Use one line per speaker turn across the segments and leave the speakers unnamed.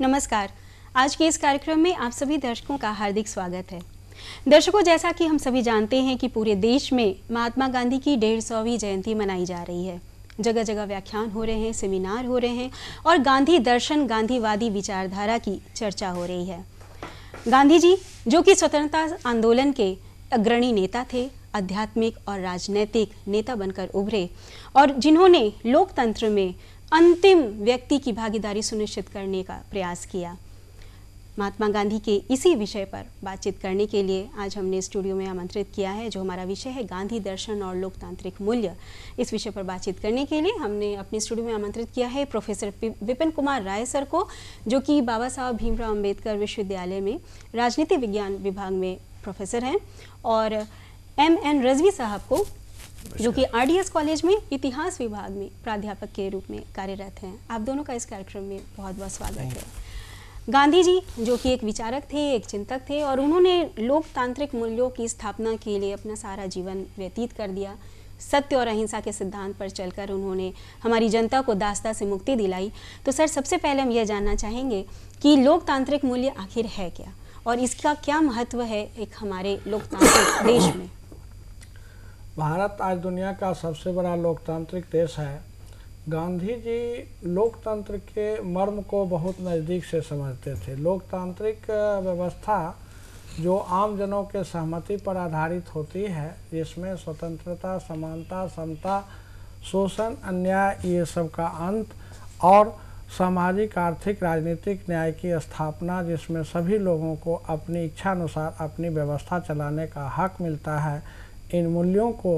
नमस्कार आज के इस कार्यक्रम में आप सभी दर्शकों का हार्दिक स्वागत है दर्शकों जैसा कि हम सभी जानते हैं कि पूरे देश में महात्मा गांधी की डेढ़ सौवीं जयंती मनाई जा रही है जगह जगह व्याख्यान हो रहे हैं सेमिनार हो रहे हैं और गांधी दर्शन गांधीवादी विचारधारा की चर्चा हो रही है गांधी जी जो कि स्वतंत्रता आंदोलन के अग्रणी नेता थे आध्यात्मिक और राजनैतिक नेता बनकर उभरे और जिन्होंने लोकतंत्र में अंतिम व्यक्ति की भागीदारी सुनिश्चित करने का प्रयास किया महात्मा गांधी के इसी विषय पर बातचीत करने के लिए आज हमने स्टूडियो में आमंत्रित किया है जो हमारा विषय है गांधी दर्शन और लोकतांत्रिक मूल्य इस विषय पर बातचीत करने के लिए हमने अपने स्टूडियो में आमंत्रित किया है प्रोफेसर विपिन कुमार राय सर को जो कि बाबा साहब भीमराव अम्बेडकर विश्वविद्यालय में राजनीति विज्ञान विभाग में प्रोफेसर हैं और एम एन रजवी साहब को अच्छा। जो कि आरडीएस कॉलेज में इतिहास विभाग में प्राध्यापक के रूप में कार्यरत हैं आप दोनों का इस कार्यक्रम में बहुत बहुत स्वागत है गांधी जी जो कि एक विचारक थे एक चिंतक थे और उन्होंने लोकतांत्रिक मूल्यों की स्थापना के लिए अपना सारा जीवन व्यतीत कर दिया सत्य और अहिंसा के सिद्धांत पर चलकर उन्होंने हमारी जनता को दास्ता से मुक्ति दिलाई तो सर सबसे पहले हम यह जानना चाहेंगे कि लोकतांत्रिक मूल्य आखिर है क्या और इसका क्या महत्व है एक हमारे लोकतांत्रिक देश में
भारत आज दुनिया का सबसे बड़ा लोकतांत्रिक देश है गांधी जी लोकतंत्र के मर्म को बहुत नज़दीक से समझते थे लोकतांत्रिक व्यवस्था जो आमजनों के सहमति पर आधारित होती है जिसमें स्वतंत्रता समानता समता शोषण अन्याय ये सब का अंत और सामाजिक आर्थिक राजनीतिक न्याय की स्थापना जिसमें सभी लोगों को अपनी इच्छा अनुसार अपनी व्यवस्था चलाने का हक मिलता है इन मूल्यों को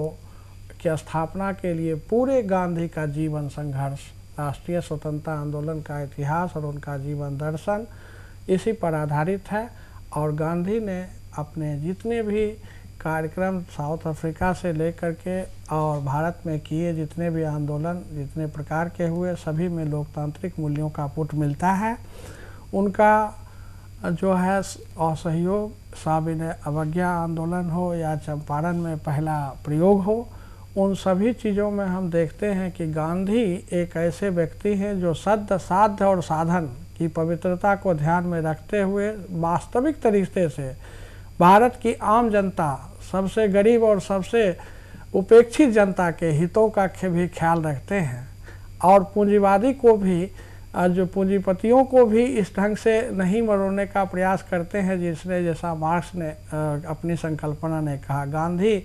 की स्थापना के लिए पूरे गांधी का जीवन संघर्ष राष्ट्रीय स्वतंत्रता आंदोलन का इतिहास और उनका जीवन दर्शन इसी पर आधारित है और गांधी ने अपने जितने भी कार्यक्रम साउथ अफ्रीका से लेकर के और भारत में किए जितने भी आंदोलन जितने प्रकार के हुए सभी में लोकतांत्रिक मूल्यों का पुट मिलता है उनका जो है असहयोग साबिन अवज्ञा आंदोलन हो या चंपारण में पहला प्रयोग हो उन सभी चीज़ों में हम देखते हैं कि गांधी एक ऐसे व्यक्ति हैं जो सद्य साध्य और साधन की पवित्रता को ध्यान में रखते हुए वास्तविक तरीके से भारत की आम जनता सबसे गरीब और सबसे उपेक्षित जनता के हितों का भी ख्याल रखते हैं और पूंजीवादी को भी आज जो पूंजीपतियों को भी इस ढंग से नहीं मरोड़ने का प्रयास करते हैं जिसने जैसा मार्क्स ने अपनी संकल्पना ने कहा गांधी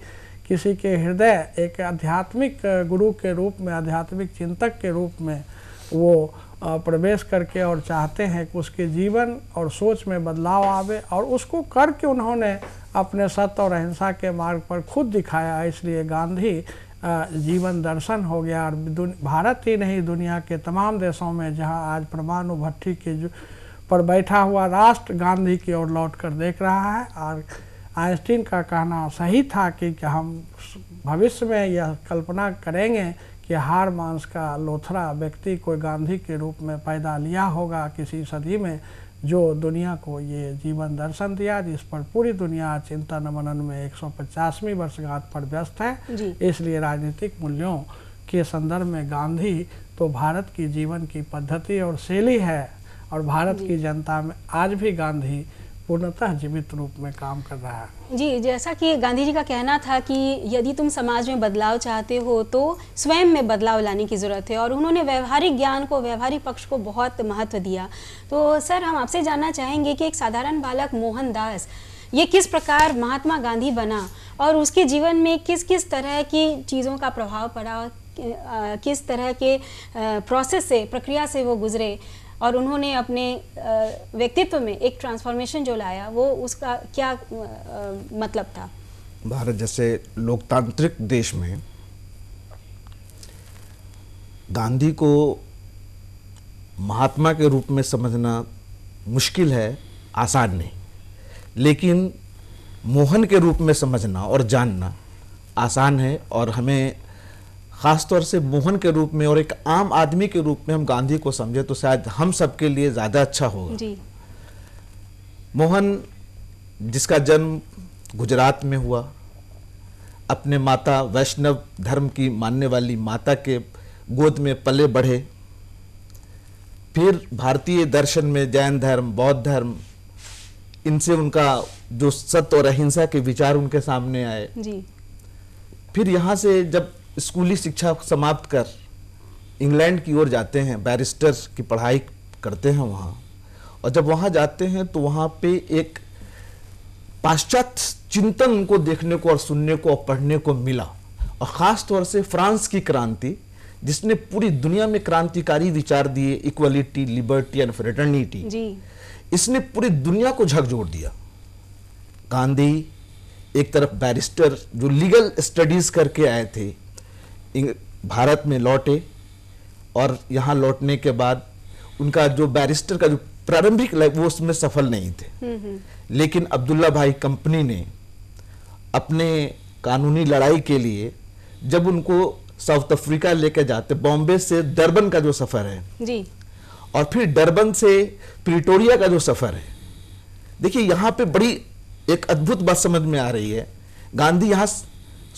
किसी के हृदय एक आध्यात्मिक गुरु के रूप में आध्यात्मिक चिंतक के रूप में वो प्रवेश करके और चाहते हैं कि उसके जीवन और सोच में बदलाव आवे और उसको करके उन्होंने अपने सत्य और अहिंसा के मार्ग पर खुद दिखाया इसलिए गांधी जीवन दर्शन हो गया और भारत ही नहीं दुनिया के तमाम देशों में जहां आज परमाणु भट्टी के जो पर बैठा हुआ राष्ट्र गांधी की ओर लौट कर देख रहा है और आइंस्टीन का कहना सही था कि, कि हम भविष्य में यह कल्पना करेंगे कि हार मांस का लोथरा व्यक्ति कोई गांधी के रूप में पैदा लिया होगा किसी सदी में जो दुनिया को ये जीवन दर्शन दिया जिस पर पूरी दुनिया चिंतन मनन में 150वीं वर्षगांठ पर व्यस्त है इसलिए राजनीतिक मूल्यों के संदर्भ में गांधी तो भारत की जीवन की पद्धति और शैली है और भारत की जनता में आज भी गांधी पूर्णतः जीवित रूप में काम कर रहा है
जी जैसा कि गांधी जी का कहना था कि यदि तुम समाज में बदलाव चाहते हो तो स्वयं में बदलाव लाने की ज़रूरत है और उन्होंने व्यवहारिक ज्ञान को व्यवहारिक पक्ष को बहुत महत्व दिया तो सर हम आपसे जानना चाहेंगे कि एक साधारण बालक मोहनदास ये किस प्रकार महात्मा गांधी बना और उसके जीवन में किस किस तरह की चीज़ों का प्रभाव पड़ा किस तरह के प्रोसेस से प्रक्रिया से वो गुजरे और उन्होंने अपने व्यक्तित्व में एक ट्रांसफॉर्मेशन जो लाया वो उसका क्या मतलब था
भारत जैसे लोकतांत्रिक देश में गांधी को महात्मा के रूप में समझना मुश्किल है आसान नहीं लेकिन मोहन के रूप में समझना और जानना आसान है और हमें ख़ासतौर से मोहन के रूप में और एक आम आदमी के रूप में हम गांधी को समझे तो शायद हम सबके लिए ज़्यादा अच्छा होगा मोहन जिसका जन्म गुजरात में हुआ अपने माता वैष्णव धर्म की मानने वाली माता के गोद में पले बढ़े फिर भारतीय दर्शन में जैन धर्म बौद्ध धर्म इनसे उनका जो सत्य और अहिंसा के विचार उनके सामने आए जी। फिर यहाँ से जब स्कूली शिक्षा समाप्त कर इंग्लैंड की ओर जाते हैं बैरिस्टर की पढ़ाई करते हैं वहाँ और जब वहाँ जाते हैं तो वहाँ पे एक पाश्चात्य चिंतन उनको देखने को और सुनने को और पढ़ने को मिला और ख़ास तौर से फ्रांस की क्रांति जिसने पूरी दुनिया में क्रांतिकारी विचार दिए इक्वलिटी लिबर्टी एंड फ्रेटर्निटी इसने पूरी दुनिया को झकझोर दिया गांधी एक तरफ बैरिस्टर जो लीगल स्टडीज करके आए थे भारत में लौटे और यहाँ लौटने के बाद उनका जो बैरिस्टर का जो प्रारंभिक लाइफ वो उसमें सफल नहीं थे हम्म, हम्म। लेकिन अब्दुल्ला भाई कंपनी ने अपने कानूनी लड़ाई के लिए जब उनको साउथ अफ्रीका लेकर जाते बॉम्बे से डरबन का जो सफ़र है जी और फिर डरबन से प्रिटोरिया का जो सफ़र है देखिए यहाँ पे बड़ी एक अद्भुत बात समझ में आ रही है गांधी यहाँ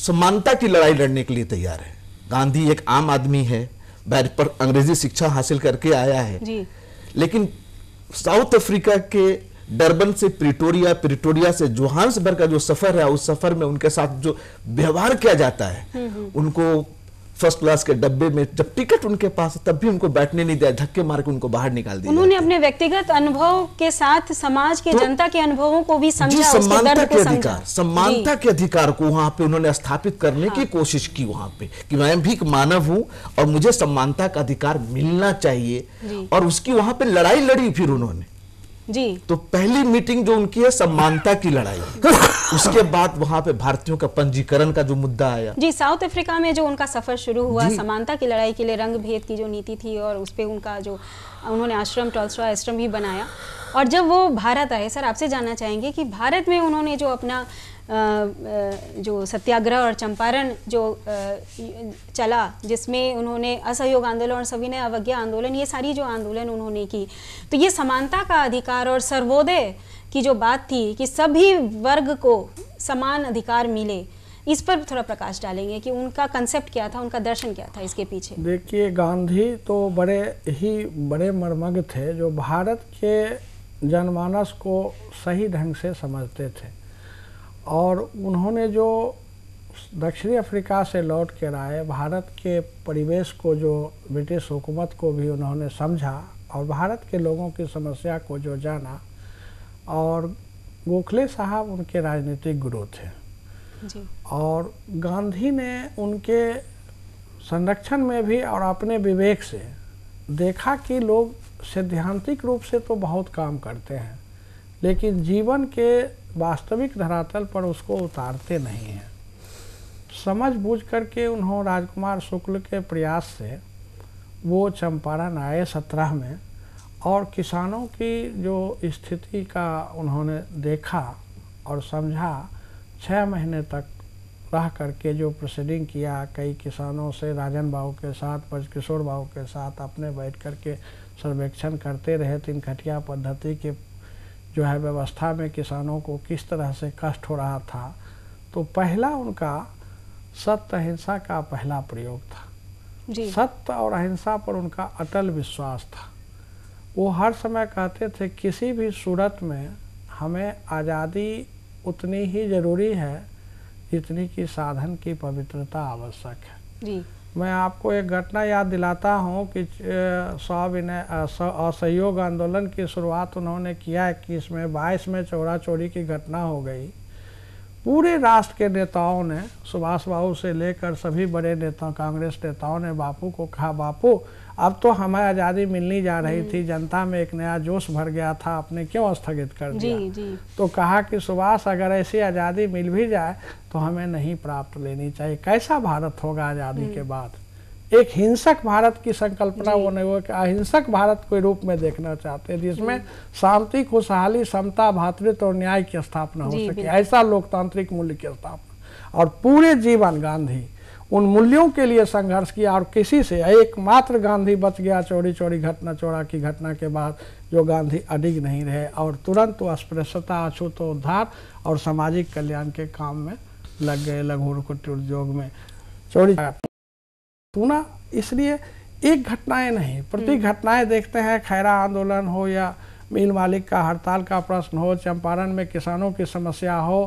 समानता की लड़ाई लड़ने के लिए तैयार है गांधी एक आम आदमी है बैर पर अंग्रेजी शिक्षा हासिल करके आया है जी। लेकिन साउथ अफ्रीका के डरबन से प्रिटोरिया प्रिटोरिया से जोहान्सबर्ग का जो सफर है उस सफर में उनके साथ जो व्यवहार किया जाता है हम्म, हम्म। उनको फर्स्ट क्लास के डब्बे में जब टिकट उनके पास तब भी उनको बैठने नहीं दिया धक्के मार के उनको बाहर निकाल दिया
उन्होंने अपने व्यक्तिगत अनुभव के साथ समाज के तो, जनता के अनुभवों को भी समझा समानता के अधिकार
समानता के अधिकार को वहाँ पे उन्होंने स्थापित करने हाँ। की कोशिश की वहाँ पे कि मैं भी एक मानव हूँ और मुझे समानता का अधिकार मिलना चाहिए और उसकी वहाँ पे लड़ाई लड़ी फिर उन्होंने जी तो पहली मीटिंग जो उनकी है समानता की लड़ाई उसके बाद वहां पे भारतीयों का पंजीकरण का जो मुद्दा आया
जी साउथ अफ्रीका में जो उनका सफर शुरू हुआ समानता की लड़ाई के लिए रंग भेद की जो नीति थी और उस पर उनका जो उन्होंने आश्रम टॉल्स्टॉय आश्रम भी बनाया और जब वो भारत आए सर आपसे जानना चाहेंगे कि भारत में उन्होंने जो अपना जो सत्याग्रह और चंपारण जो चला जिसमें उन्होंने असहयोग आंदोलन और सविनय अवज्ञा आंदोलन ये सारी जो आंदोलन उन्होंने की तो ये समानता का अधिकार और सर्वोदय की जो बात थी कि सभी वर्ग को समान अधिकार मिले इस पर थोड़ा प्रकाश डालेंगे कि उनका कंसेप्ट क्या था उनका दर्शन क्या था इसके पीछे
देखिए गांधी तो बड़े ही बड़े मर्मज्ञ थे जो भारत के जनमानस को सही ढंग से समझते थे और उन्होंने जो दक्षिणी अफ्रीका से लौट कर आए भारत के परिवेश को जो ब्रिटिश हुकूमत को भी उन्होंने समझा और भारत के लोगों की समस्या को जो जाना और गोखले साहब उनके राजनीतिक गुरु थे जी। और गांधी ने उनके संरक्षण में भी और अपने विवेक से देखा कि लोग सिद्धांतिक रूप से तो बहुत काम करते हैं लेकिन जीवन के वास्तविक धरातल पर उसको उतारते नहीं हैं समझ बूझ करके उन्होंने राजकुमार शुक्ल के प्रयास से वो चंपारण आए सत्रह में और किसानों की जो स्थिति का उन्होंने देखा और समझा छः महीने तक रह करके जो प्रोसीडिंग किया कई किसानों से राजन बाबू के साथ ब्रजकिशोर बाबू के साथ अपने बैठ करके सर्वेक्षण करते रहे तीन खटिया पद्धति के जो है व्यवस्था में किसानों को किस तरह से कष्ट हो रहा था तो पहला उनका सत्य अहिंसा का पहला प्रयोग था सत्य और अहिंसा पर उनका अटल विश्वास था वो हर समय कहते थे किसी भी सूरत में हमें आज़ादी उतनी ही जरूरी है जितनी कि साधन की पवित्रता आवश्यक है जी। मैं आपको एक घटना याद दिलाता हूं कि स्वाभिनय असहयोग आंदोलन की शुरुआत उन्होंने किया इक्कीस में बाईस में चौरा चोरी की घटना हो गई पूरे राष्ट्र के नेताओं ने सुभाष बाबू से लेकर सभी बड़े नेताओं कांग्रेस नेताओं ने बापू को कहा बापू अब तो हमें आज़ादी मिलनी जा रही थी हम्म। जनता में एक नया जोश भर गया था आपने क्यों स्थगित कर दिया जी, जी। तो कहा कि सुभाष अगर ऐसी आज़ादी मिल भी जाए तो हमें नहीं प्राप्त लेनी चाहिए कैसा भारत होगा आज़ादी के हम्म। बाद एक हिंसक भारत की संकल्पना वो नहीं वो अहिंसक भारत के रूप में देखना चाहते हैं जिसमें शांति खुशहाली समता भातृत्व और न्याय की स्थापना हो सके ऐसा लोकतांत्रिक मूल्य की स्थापना और पूरे जीवन गांधी उन मूल्यों के लिए संघर्ष किया और किसी से एकमात्र गांधी बच गया चोरी चोरी घटना चोरा की घटना के बाद जो गांधी अडिग नहीं रहे और तुरंत वो अछूत अछूतोद्धार और सामाजिक कल्याण के काम में लग गए लघु कुटी उद्योग में चोरी पूना इसलिए एक घटनाएं नहीं प्रति हम्म। घटनाएं देखते हैं खैरा आंदोलन हो या मिल मालिक का हड़ताल का प्रश्न हो चंपारण में किसानों की समस्या हो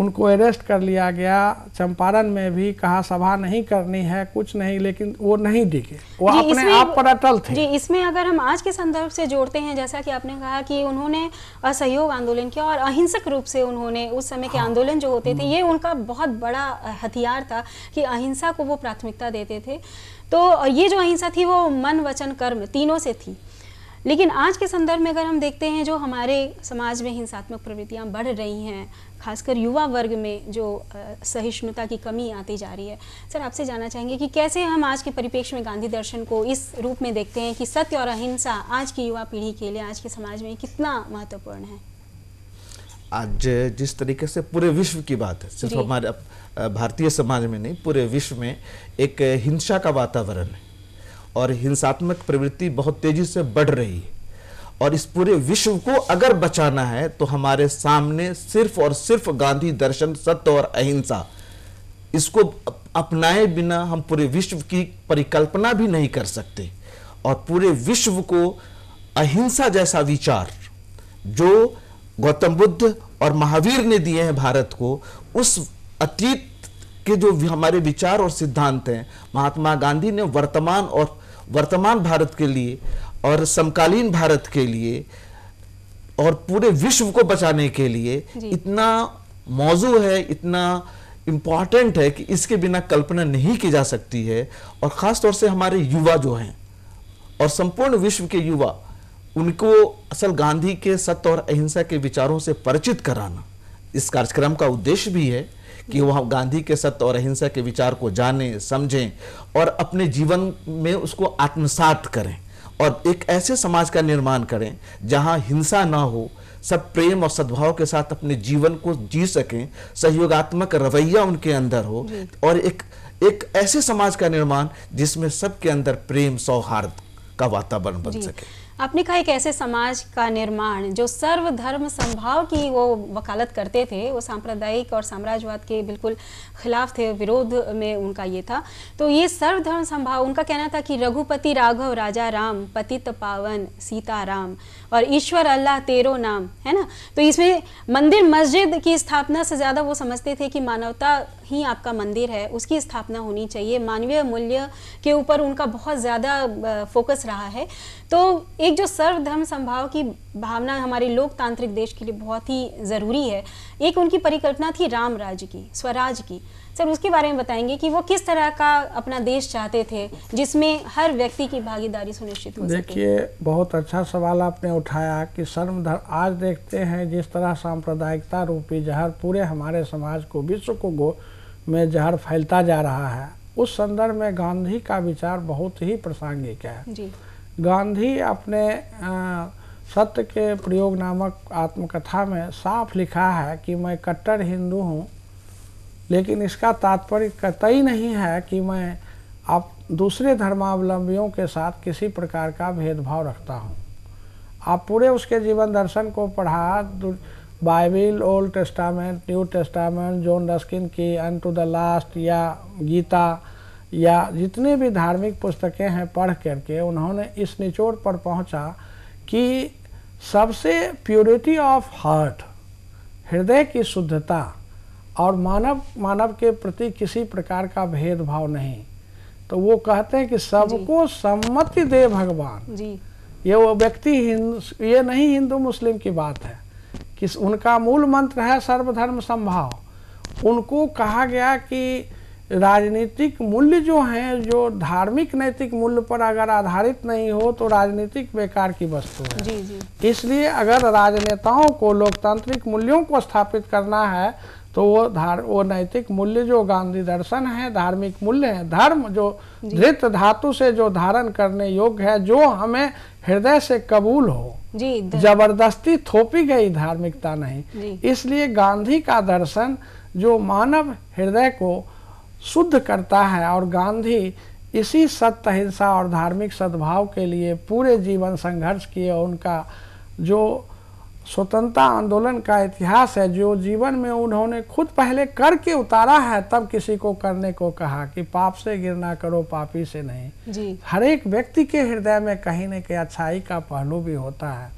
उनको अरेस्ट कर लिया गया चंपारण में भी कहा सभा नहीं करनी है कुछ नहीं लेकिन वो नहीं दिखे वो अपने आप पर अटल थे जी
इसमें अगर हम आज के संदर्भ से जोड़ते हैं जैसा कि आपने कहा कि उन्होंने असहयोग आंदोलन किया और अहिंसक रूप से उन्होंने उस समय के हाँ। आंदोलन जो होते थे हम्म। ये उनका बहुत बड़ा हथियार था कि अहिंसा को वो प्राथमिकता देते थे तो ये जो अहिंसा थी वो मन वचन कर्म तीनों से थी लेकिन आज के संदर्भ में अगर हम देखते हैं जो हमारे समाज में हिंसात्मक प्रवृत्तियाँ बढ़ रही हैं खासकर युवा वर्ग में जो सहिष्णुता की कमी आती जा रही है सर आपसे जानना चाहेंगे कि कैसे हम आज के परिप्रेक्ष्य में गांधी दर्शन को इस रूप में देखते हैं कि सत्य और अहिंसा आज की युवा पीढ़ी के लिए आज के समाज में कितना महत्वपूर्ण है
आज जिस तरीके से पूरे विश्व की बात है सिर्फ हमारे भारतीय समाज में नहीं पूरे विश्व में एक हिंसा का वातावरण है और हिंसात्मक प्रवृत्ति बहुत तेजी से बढ़ रही है और इस पूरे विश्व को अगर बचाना है तो हमारे सामने सिर्फ और सिर्फ गांधी दर्शन सत्य और अहिंसा इसको अपनाए बिना हम पूरे विश्व की परिकल्पना भी नहीं कर सकते और पूरे विश्व को अहिंसा जैसा विचार जो गौतम बुद्ध और महावीर ने दिए हैं भारत को उस अतीत के जो हमारे विचार और सिद्धांत हैं महात्मा गांधी ने वर्तमान और वर्तमान भारत के लिए और समकालीन भारत के लिए और पूरे विश्व को बचाने के लिए इतना मौजू है इतना इम्पॉर्टेंट है कि इसके बिना कल्पना नहीं की जा सकती है और ख़ास तौर से हमारे युवा जो हैं और संपूर्ण विश्व के युवा उनको असल गांधी के सत्य और अहिंसा के विचारों से परिचित कराना इस कार्यक्रम का उद्देश्य भी है कि वह गांधी के सत्य और अहिंसा के विचार को जानें समझें और अपने जीवन में उसको आत्मसात करें और एक ऐसे समाज का निर्माण करें जहां हिंसा ना हो सब प्रेम और सद्भाव के साथ अपने जीवन को जी सकें सहयोगात्मक रवैया उनके अंदर हो और एक एक ऐसे समाज का निर्माण जिसमें सबके अंदर प्रेम सौहार्द का वातावरण बन सके
आपने कहा एक ऐसे समाज का निर्माण जो सर्वधर्म संभाव की वो वकालत करते थे वो सांप्रदायिक और साम्राज्यवाद के बिल्कुल खिलाफ थे विरोध में उनका ये था तो ये सर्वधर्म संभाव उनका कहना था कि रघुपति राघव राजा राम पतित पावन सीता राम और ईश्वर अल्लाह तेरो नाम है ना तो इसमें मंदिर मस्जिद की स्थापना से ज़्यादा वो समझते थे कि मानवता ही आपका मंदिर है उसकी स्थापना होनी चाहिए मानवीय मूल्य के ऊपर उनका बहुत ज़्यादा फोकस रहा है तो एक जो सर्वधर्म संभाव की भावना हमारे लोकतांत्रिक देश के लिए बहुत ही ज़रूरी है एक उनकी परिकल्पना थी राम राज्य की स्वराज की सर उसके बारे में बताएंगे कि वो किस तरह का अपना देश चाहते थे जिसमें हर व्यक्ति की भागीदारी सुनिश्चित हो देखिए
बहुत अच्छा सवाल आपने उठाया कि सर्वधर्म आज देखते हैं जिस तरह सांप्रदायिकता रूपी जहर पूरे हमारे समाज को विश्व को में जहर फैलता जा रहा है उस संदर्भ में गांधी का विचार बहुत ही प्रासंगिक है जी। गांधी अपने सत्य के प्रयोग नामक आत्मकथा में साफ लिखा है कि मैं कट्टर हिंदू हूँ लेकिन इसका तात्पर्य कतई नहीं है कि मैं आप दूसरे धर्मावलंबियों के साथ किसी प्रकार का भेदभाव रखता हूँ आप पूरे उसके जीवन दर्शन को पढ़ा Bible old testament new testament John Ruskin की अन टू द लास्ट या गीता या जितनी भी धार्मिक पुस्तकें हैं पढ़ करके उन्होंने इस निचोड़ पर पहुंचा कि सबसे प्योरिटी ऑफ हार्ट हृदय की शुद्धता और मानव मानव के प्रति किसी प्रकार का भेदभाव नहीं तो वो कहते हैं कि सबको सम्मति दे भगवान जी ये वो व्यक्ति हिंदू ये नहीं हिंदू मुस्लिम की बात है कि उनका मूल मंत्र है सर्वधर्म संभाव उनको कहा गया कि राजनीतिक मूल्य जो हैं जो धार्मिक नैतिक मूल्य पर अगर आधारित नहीं हो तो राजनीतिक बेकार की वस्तु है जी जी। इसलिए अगर राजनेताओं को लोकतांत्रिक मूल्यों को स्थापित करना है तो वो धार वो नैतिक मूल्य जो गांधी दर्शन है धार्मिक मूल्य है धर्म जो धृत धातु से जो धारण करने योग्य है जो हमें हृदय से कबूल हो जी जबरदस्ती थोपी गई धार्मिकता नहीं इसलिए गांधी का दर्शन जो मानव हृदय को शुद्ध करता है और गांधी इसी सत्य हिंसा और धार्मिक सद्भाव के लिए पूरे जीवन संघर्ष किए उनका जो स्वतंत्रता आंदोलन का इतिहास है जो जीवन में उन्होंने खुद पहले करके उतारा है तब किसी को करने को कहा कि पाप से गिरना करो पापी से नहीं जी। हर एक व्यक्ति के हृदय में कहीं ना कहीं अच्छाई का पहलू भी होता है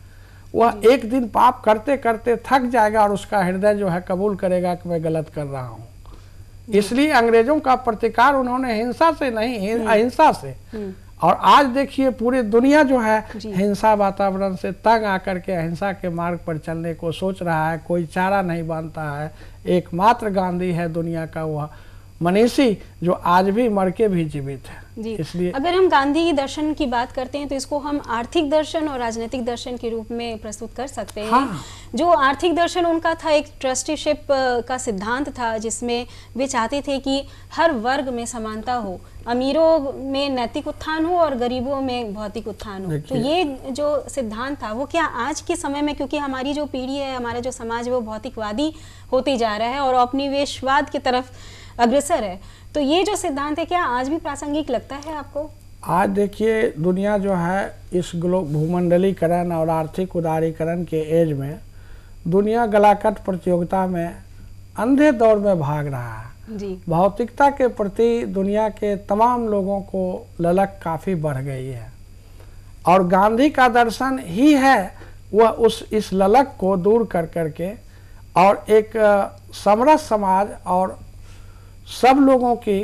वह एक दिन पाप करते करते थक जाएगा और उसका हृदय जो है कबूल करेगा कि मैं गलत कर रहा हूँ इसलिए अंग्रेजों का प्रतिकार उन्होंने हिंसा से नहीं हम्म। अहिंसा से हम्म। और आज देखिए पूरी दुनिया जो है हिंसा वातावरण से तंग आकर के अहिंसा के मार्ग पर चलने को सोच रहा है कोई चारा नहीं बांधता है एकमात्र गांधी है दुनिया का वह मनीषी जो आज भी मर के भी जीवित है जी इसलिए अगर
हम गांधी के दर्शन की बात करते हैं तो इसको हम आर्थिक दर्शन और राजनीतिक दर्शन के रूप में प्रस्तुत कर सकते हैं हाँ। जो आर्थिक दर्शन उनका था एक ट्रस्टीशिप का सिद्धांत था जिसमें वे चाहते थे कि हर वर्ग में समानता हो अमीरों में नैतिक उत्थान हो और गरीबों में भौतिक उत्थान हो तो ये जो सिद्धांत था वो क्या आज के समय में क्योंकि हमारी जो पीढ़ी है हमारा जो समाज है वो भौतिकवादी होते जा रहा है और अपनिवेशवाद की तरफ अग्रसर है तो ये जो सिद्धांत है क्या आज भी प्रासंगिक लगता है आपको
आज देखिए दुनिया जो है इस ग्लो भूमंडलीकरण और आर्थिक उदारीकरण के एज में दुनिया गलाकट प्रतियोगिता में अंधे दौर में भाग रहा है भौतिकता के प्रति दुनिया के तमाम लोगों को ललक काफ़ी बढ़ गई है और गांधी का दर्शन ही है वह उस इस ललक को दूर कर कर के और एक समरस समाज और सब लोगों की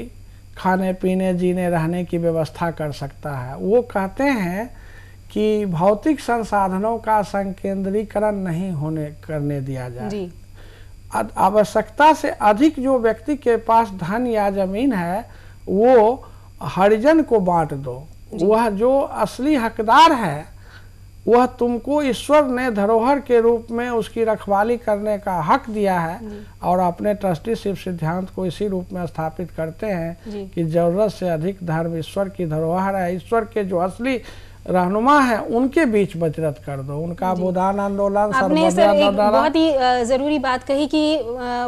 खाने पीने जीने रहने की व्यवस्था कर सकता है वो कहते हैं कि भौतिक संसाधनों का संकेंद्रीकरण नहीं होने करने दिया जाए आवश्यकता से अधिक जो व्यक्ति के पास धन या जमीन है वो हरिजन को बांट दो वह जो असली हकदार है वह तुमको ईश्वर ने धरोहर के रूप में उसकी रखवाली करने का हक दिया है और अपने ट्रस्टी शिव सिद्धांत को इसी रूप में स्थापित करते हैं कि जरूरत से अधिक धर्म ईश्वर की धरोहर है ईश्वर के जो असली रहनुमा है उनके बीच बचरत कर दो उनका बोधान आंदोलन आपने सर एक बहुत
ही जरूरी बात कही कि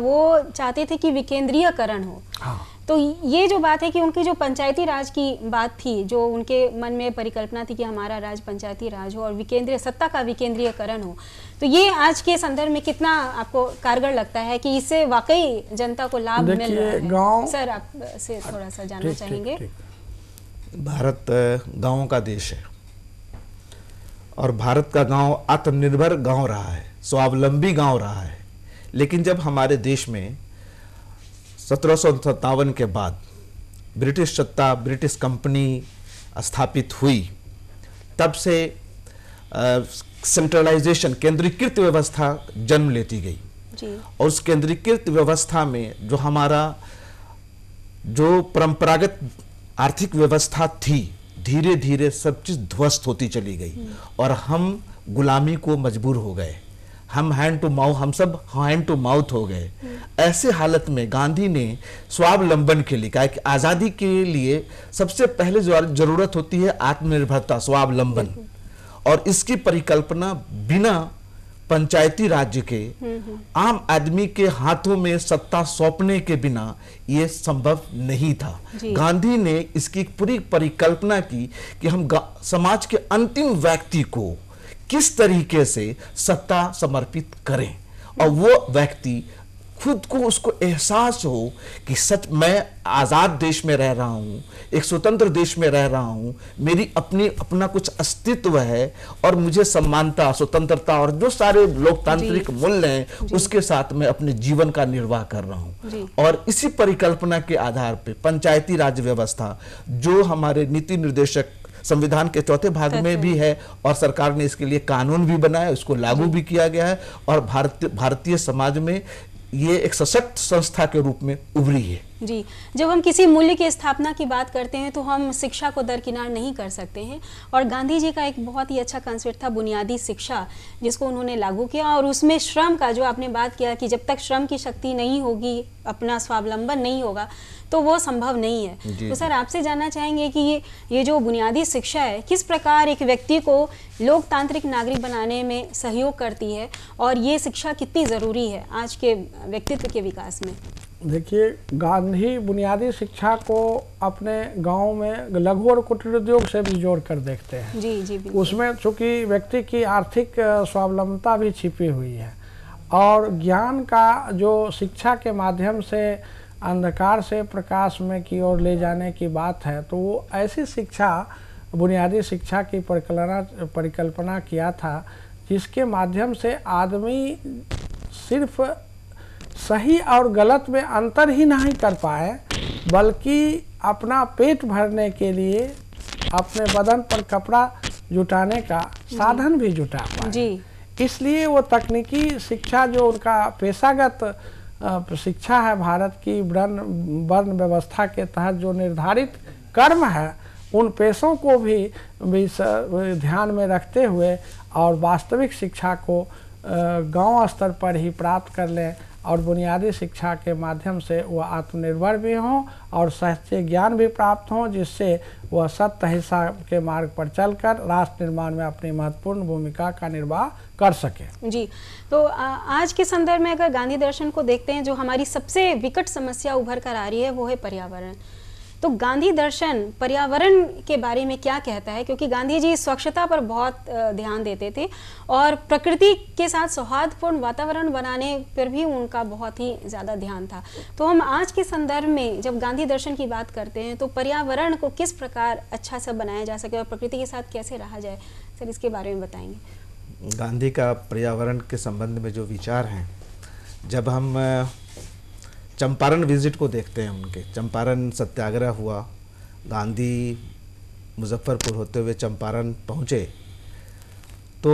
वो चाहते थे कि विकेंद्रीयकरण हो हाँ। तो ये जो बात है कि उनकी जो पंचायती राज की बात थी जो उनके मन में परिकल्पना थी कि हमारा राज पंचायती राज हो और विकेंद्रीय सत्ता का विकेंद्रीयकरण हो तो ये आज के संदर्भ में कितना आपको कारगर लगता है कि इससे वाकई जनता को लाभ मिल रहा है गाँव सर आप से थोड़ा सा जानना चाहेंगे
भारत गाँव का देश है और भारत का गांव आत्मनिर्भर गांव रहा है स्वावलंबी गांव रहा है लेकिन जब हमारे देश में सत्रह के बाद ब्रिटिश सत्ता ब्रिटिश कंपनी स्थापित हुई तब से सेंट्रलाइजेशन केंद्रीकृत व्यवस्था जन्म लेती गई और उस केंद्रीकृत व्यवस्था में जो हमारा जो परंपरागत आर्थिक व्यवस्था थी धीरे धीरे सब चीज़ ध्वस्त होती चली गई हम्म। और हम गुलामी को मजबूर हो गए हम हैंड टू माउथ हम सब हैंड टू माउथ हो गए ऐसे हालत में गांधी ने स्वावलंबन के लिए कहा कि आज़ादी के लिए सबसे पहले जरूरत होती है आत्मनिर्भरता स्वावलंबन और इसकी परिकल्पना बिना पंचायती राज्य के आम आदमी के हाथों में सत्ता सौंपने के बिना ये संभव नहीं था गांधी ने इसकी पूरी परिकल्पना की कि हम समाज के अंतिम व्यक्ति को किस तरीके से सत्ता समर्पित करें और वो व्यक्ति खुद को उसको एहसास हो कि सच मैं आज़ाद देश में रह रहा हूँ एक स्वतंत्र देश में रह रहा हूँ मेरी अपनी अपना कुछ अस्तित्व है और मुझे समानता स्वतंत्रता और जो सारे लोकतांत्रिक मूल्य हैं उसके साथ मैं अपने जीवन का निर्वाह कर रहा हूँ और इसी परिकल्पना के आधार पर पंचायती राज व्यवस्था जो हमारे नीति निर्देशक संविधान के चौथे भाग में भी है और सरकार ने इसके लिए कानून भी बनाया उसको लागू भी किया गया है और भारतीय भारतीय समाज में ये एक सशक्त संस्था के रूप में उभरी है
जी जब हम किसी मूल्य की स्थापना की बात करते हैं तो हम शिक्षा को दरकिनार नहीं कर सकते हैं और गांधी जी का एक बहुत ही अच्छा कंसेप्ट था बुनियादी शिक्षा जिसको उन्होंने लागू किया और उसमें श्रम का जो आपने बात किया कि जब तक श्रम की शक्ति नहीं होगी अपना स्वावलंबन नहीं होगा तो वो संभव नहीं है तो सर आपसे जानना चाहेंगे कि ये ये जो बुनियादी शिक्षा है किस प्रकार एक व्यक्ति को लोकतांत्रिक नागरिक बनाने में सहयोग करती है और ये शिक्षा कितनी ज़रूरी है आज के व्यक्तित्व के विकास में
देखिए गांधी बुनियादी शिक्षा को अपने गांव में लघु और कुटीर उद्योग से भी जोड़ कर देखते हैं
जी जी उसमें
चूंकि व्यक्ति की आर्थिक स्वावलंबता भी छिपी हुई है और ज्ञान का जो शिक्षा के माध्यम से अंधकार से प्रकाश में की ओर ले जाने की बात है तो वो ऐसी शिक्षा बुनियादी शिक्षा की परिकल्पना परिकल्पना किया था जिसके माध्यम से आदमी सिर्फ सही और गलत में अंतर ही नहीं कर पाए बल्कि अपना पेट भरने के लिए अपने बदन पर कपड़ा जुटाने का साधन भी जुटा पाए इसलिए वो तकनीकी शिक्षा जो उनका पेशागत शिक्षा है भारत की वर्ण वर्ण व्यवस्था के तहत जो निर्धारित कर्म है उन पेशों को भी, ध्यान में रखते हुए और वास्तविक शिक्षा को गांव स्तर पर ही प्राप्त कर लें और बुनियादी शिक्षा के माध्यम से वह आत्मनिर्भर भी हों और साहित्य ज्ञान भी प्राप्त हों जिससे वह सत्य हिस्सा के मार्ग पर चलकर राष्ट्र निर्माण में अपनी महत्वपूर्ण भूमिका का निर्वाह कर सके
जी तो आज के संदर्भ में अगर गांधी दर्शन को देखते हैं जो हमारी सबसे विकट समस्या उभर कर आ रही है वो है पर्यावरण तो गांधी दर्शन पर्यावरण के बारे में क्या कहता है क्योंकि गांधी जी स्वच्छता पर बहुत ध्यान देते थे और प्रकृति के साथ सौहार्दपूर्ण वातावरण बनाने पर भी उनका बहुत ही ज़्यादा ध्यान था तो हम आज के संदर्भ में जब गांधी दर्शन की बात करते हैं तो पर्यावरण को किस प्रकार अच्छा सा बनाया जा सके और प्रकृति के साथ कैसे रहा जाए सर इसके बारे में बताएंगे
गांधी का पर्यावरण के संबंध में जो विचार हैं जब हम चंपारण विजिट को देखते हैं उनके चंपारण सत्याग्रह हुआ गांधी मुजफ्फरपुर होते हुए चंपारण पहुँचे तो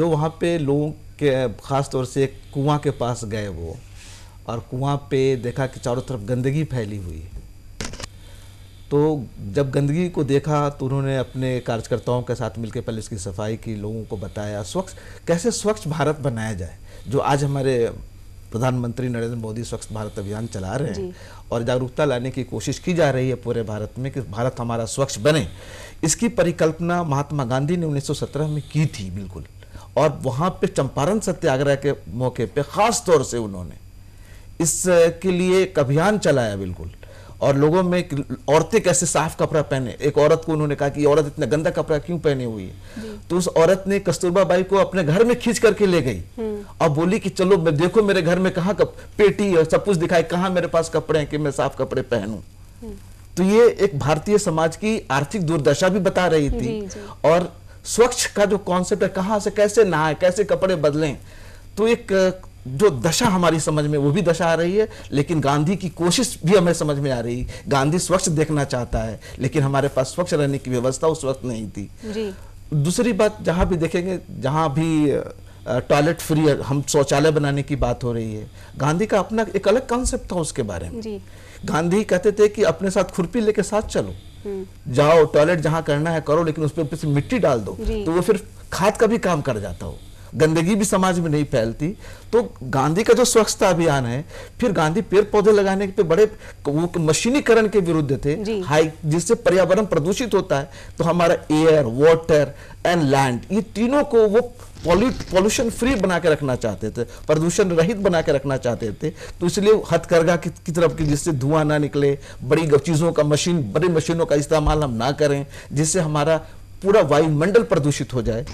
जो वहाँ पे लोगों के ख़ास तौर से एक कुआँ के पास गए वो और कुआँ पे देखा कि चारों तरफ गंदगी फैली हुई तो जब गंदगी को देखा तो उन्होंने अपने कार्यकर्ताओं के साथ मिलकर पहले इसकी सफाई की लोगों को बताया स्वच्छ कैसे स्वच्छ भारत बनाया जाए जो आज हमारे प्रधानमंत्री नरेंद्र मोदी स्वच्छ भारत अभियान चला रहे हैं और जागरूकता लाने की कोशिश की जा रही है पूरे भारत में कि भारत हमारा स्वच्छ बने इसकी परिकल्पना महात्मा गांधी ने 1917 में की थी बिल्कुल और वहाँ पे चंपारण सत्याग्रह के मौके पे खास तौर से उन्होंने इसके लिए एक अभियान चलाया बिल्कुल और लोगों में औरतें कैसे साफ कपड़ा पहने एक औरत को उन्होंने कहा कि औरत इतना गंदा कपड़ा क्यों पहने हुई है तो उस औरत ने कस्तूरबा बाई को अपने घर में खींच करके ले गई हम्म। और बोली कि चलो मैं देखो मेरे घर में कहा कप, पेटी और सब कुछ दिखाई कहा मेरे पास कपड़े हैं कि मैं साफ कपड़े पहनू हम्म। तो ये एक भारतीय समाज की आर्थिक दुर्दशा भी बता रही थी और स्वच्छ का जो कॉन्सेप्ट है कहा से कैसे नहाए कैसे कपड़े बदले तो एक जो दशा हमारी समझ में वो भी दशा आ रही है लेकिन गांधी की कोशिश भी हमें समझ में आ रही गांधी स्वच्छ देखना चाहता है लेकिन हमारे पास स्वच्छ रहने की व्यवस्था उस वक्त नहीं थी जी। दूसरी बात जहाँ भी देखेंगे जहाँ भी टॉयलेट फ्री हम शौचालय बनाने की बात हो रही है गांधी का अपना एक अलग कॉन्सेप्ट था उसके बारे में जी। गांधी कहते थे कि अपने साथ खुरपी लेके साथ चलो हम्म। जाओ टॉयलेट जहाँ करना है करो लेकिन उस पर मिट्टी डाल दो तो वो फिर खाद का भी काम कर जाता हो गंदगी भी समाज में नहीं फैलती तो गांधी का जो स्वच्छता अभियान है फिर गांधी पेड़ पौधे लगाने के पे बड़े वो मशीनीकरण के विरुद्ध थे हाई जिससे पर्यावरण प्रदूषित होता है तो हमारा एयर वाटर एंड लैंड ये तीनों को वो पॉल्यूशन फ्री बना के रखना चाहते थे प्रदूषण रहित बना के रखना चाहते थे तो इसलिए हथकरघा की, की तरफ की जिससे धुआं ना निकले बड़ी चीज़ों का मशीन बड़ी मशीनों का इस्तेमाल हम ना करें जिससे हमारा पूरा वायुमंडल प्रदूषित हो जाए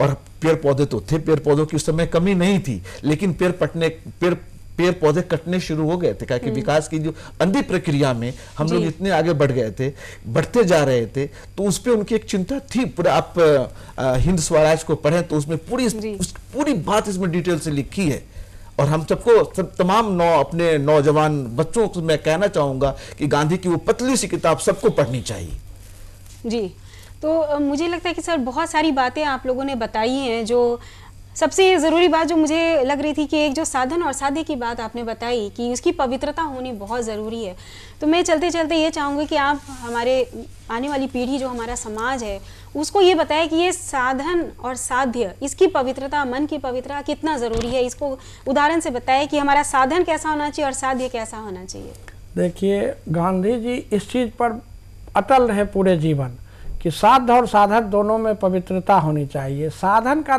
और पेड़ पौधे तो थे पेड़ पौधों की उस समय कमी नहीं थी लेकिन पेड़ पटने पेड़ पेड़ पौधे कटने शुरू हो गए थे क्या हम्म। विकास की जो अंधी प्रक्रिया में हम लोग इतने आगे बढ़ गए थे बढ़ते जा रहे थे तो उस पर उनकी एक चिंता थी पूरा आप हिंद स्वराज को पढ़ें तो उसमें पूरी उस, पूरी बात इसमें डिटेल से लिखी है और हम सबको सब तमाम नौ अपने नौजवान बच्चों को मैं कहना चाहूँगा कि गांधी की वो पतली सी किताब सबको पढ़नी चाहिए
जी तो मुझे लगता है कि सर बहुत सारी बातें आप लोगों ने बताई हैं जो सबसे ज़रूरी बात जो मुझे लग रही थी कि एक जो साधन और साध्य की बात आपने बताई कि उसकी पवित्रता होनी बहुत ज़रूरी है तो मैं चलते चलते ये चाहूँगी कि आप हमारे आने वाली पीढ़ी जो हमारा समाज है उसको ये बताएं कि ये साधन और साध्य इसकी पवित्रता मन की पवित्रता कितना ज़रूरी है इसको उदाहरण से बताएं कि हमारा साधन कैसा होना चाहिए और साध्य कैसा होना चाहिए
देखिए गांधी जी इस चीज़ पर अटल रहे पूरे जीवन कि साध और साधक दोनों में पवित्रता होनी चाहिए साधन का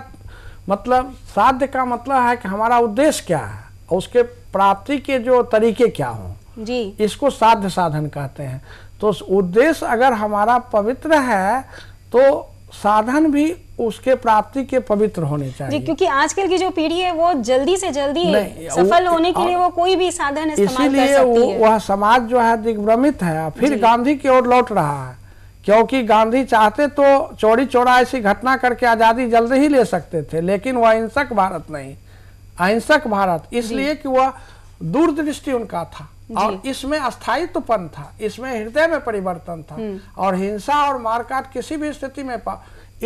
मतलब साध्य का मतलब है कि हमारा उद्देश्य क्या है उसके प्राप्ति के जो तरीके क्या हों जी इसको साध्य साधन कहते हैं तो उद्देश्य अगर हमारा पवित्र है तो साधन भी उसके प्राप्ति के पवित्र होने चाहिए
जी, क्योंकि आजकल की जो पीढ़ी है वो जल्दी से जल्दी सफल होने के लिए वो कोई भी साधन इसीलिए वह
समाज जो है दिग्भ्रमित है फिर गांधी की ओर लौट रहा है क्योंकि गांधी चाहते तो चोरी चोरा ऐसी घटना करके आज़ादी जल्द ही ले सकते थे लेकिन वह अहिंसक भारत नहीं अहिंसक भारत इसलिए कि वह दूरदृष्टि उनका था और इसमें स्थायित्वपन था इसमें हृदय में परिवर्तन था हम्म। और हिंसा और मारकाट किसी भी स्थिति में पा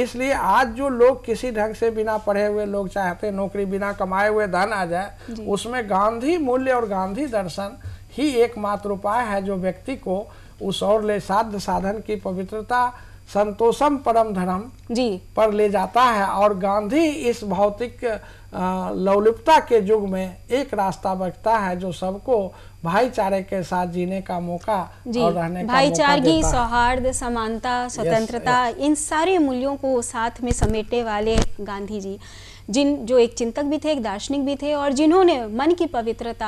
इसलिए आज जो लोग किसी ढंग से बिना पढ़े हुए लोग चाहते नौकरी बिना कमाए हुए धन आ जाए उसमें गांधी मूल्य और गांधी दर्शन ही एकमात्र उपाय है जो व्यक्ति को ले साध साधन की पवित्रता संतोषम परम धर्म जी पर ले जाता है और गांधी इस भौतिक लवलिपता के युग में एक रास्ता बचता है जो सबको भाईचारे के साथ जीने का मौका जी, और रहने भाईचारगी
सौहार्द समानता स्वतंत्रता इन सारे मूल्यों को साथ में समेटने वाले गांधी जी जिन जो एक चिंतक भी थे एक दार्शनिक भी थे और जिन्होंने मन की पवित्रता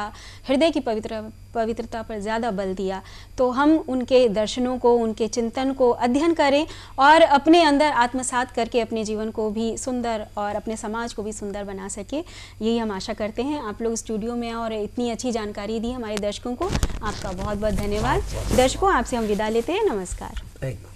हृदय की पवित्र पवित्रता पर ज़्यादा बल दिया तो हम उनके दर्शनों को उनके चिंतन को अध्ययन करें और अपने अंदर आत्मसात करके अपने जीवन को भी सुंदर और अपने समाज को भी सुंदर बना सके यही हम आशा करते हैं आप लोग स्टूडियो में और इतनी अच्छी जानकारी दी हमारे दर्शकों को आपका बहुत बहुत धन्यवाद दर्शकों आपसे हम विदा लेते हैं नमस्कार